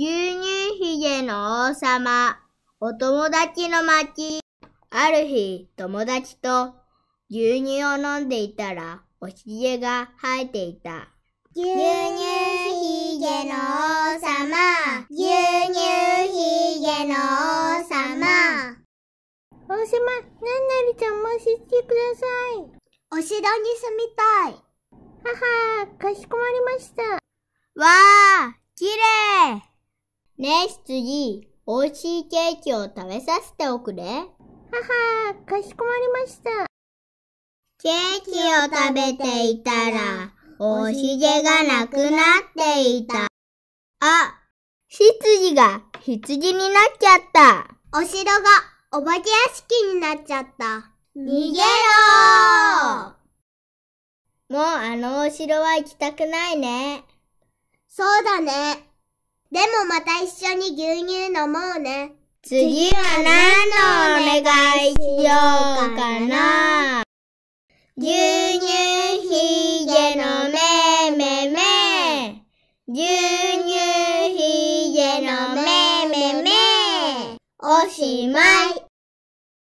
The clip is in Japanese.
牛乳ひげの王様、お友達の町。ある日、友達と牛乳を飲んでいたら、おひげが生えていた。牛乳ひげの王様、牛乳ひげの王様。王様、なんなりちゃんもしてください。お城に住みたい。はは、かしこまりました。わあ、きれい。ねえ、羊、美味しいケーキを食べさせておくれ。はは、かしこまりました。ケーキを食べていたら、おしげがなくなっていた。あ、羊が羊になっちゃった。お城がお化け屋敷になっちゃった。逃げろもうあのお城は行きたくないね。そうだね。でもまた一緒に牛乳飲もうね。次は何のお願いしようかな。牛乳ひげのめめめ。牛乳ひげのめめめ。おしまい。